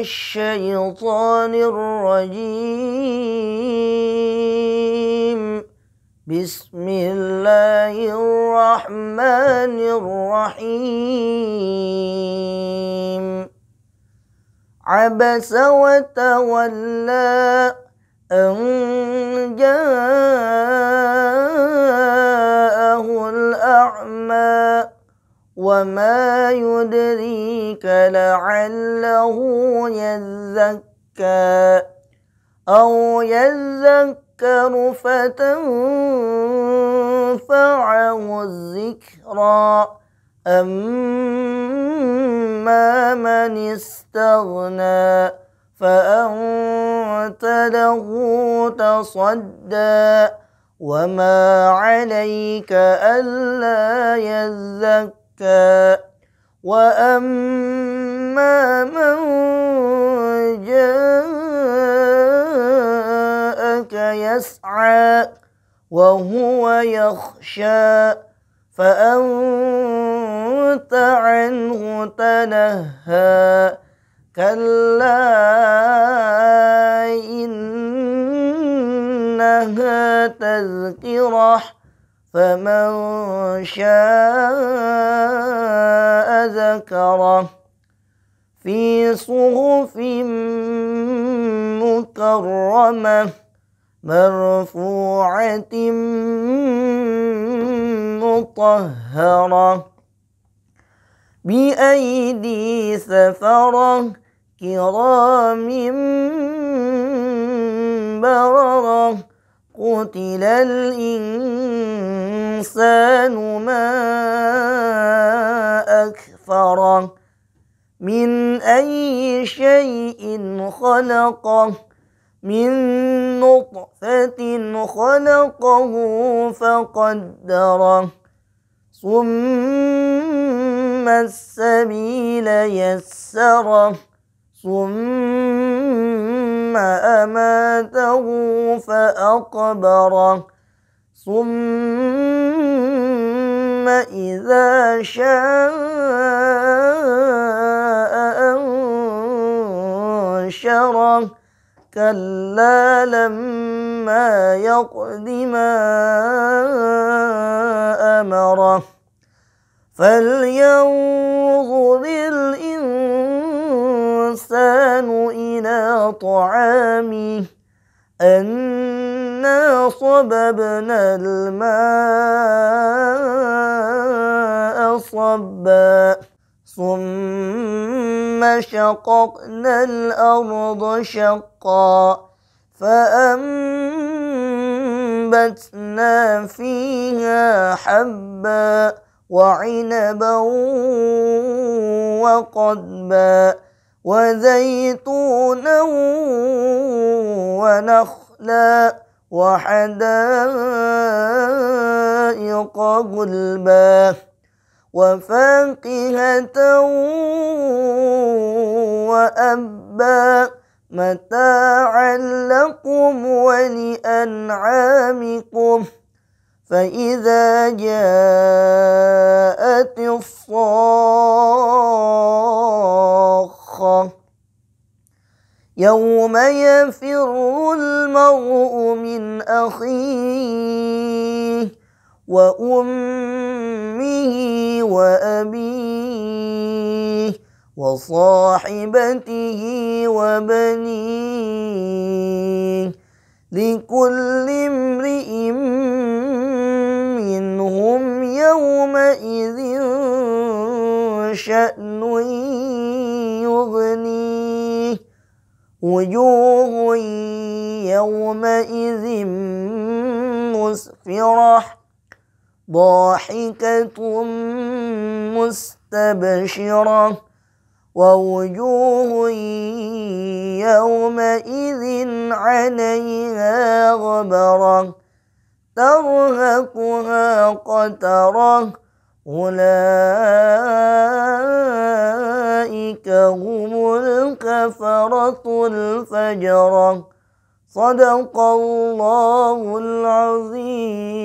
الشيطان الرجيم بسم الله الرحمن الرحيم عبس وتولى أن وما يدريك لعله يزكى أو يذكر فتنفعه الذكرى أما من استغنى فأنت له تصدى وما عليك ألا يذكر حتى وأما من جاءك يسعى وهو يخشى فأنت عنه تنهى كلا إنها تذكره فمن شاء ذكره في صحف مكرمة مرفوعة مطهرة بأيدي سفرة كرام بررة قتل الإنسان ما أكفره من أي شيء خلقه من نطفة خلقه فقدره ثم السبيل يسره ثم أماته فأقبره ثم إذا شاء أنشره كلا لما يقض ما أمره فلينظر الإنسان الإنسان إلى طعامه أنا صببنا الماء صبا ثم شققنا الأرض شقا فأنبتنا فيها حبا وعنبا وقضبا وزيتونا ونخلا وحدائق غلبا وفاكهة وأبا متاعا لكم ولأنعامكم فإذا جاءت الصالحة يوم يفر المرء من أخيه وأمه وأبيه وصاحبته وبنيه لكل امرئ منهم يومئذ شأن وجوه يومئذ مسفرة ضاحكة مستبشرة ووجوه يومئذ عليها غبرة ترهقها قترة أولئك أجره صدق الله العظيم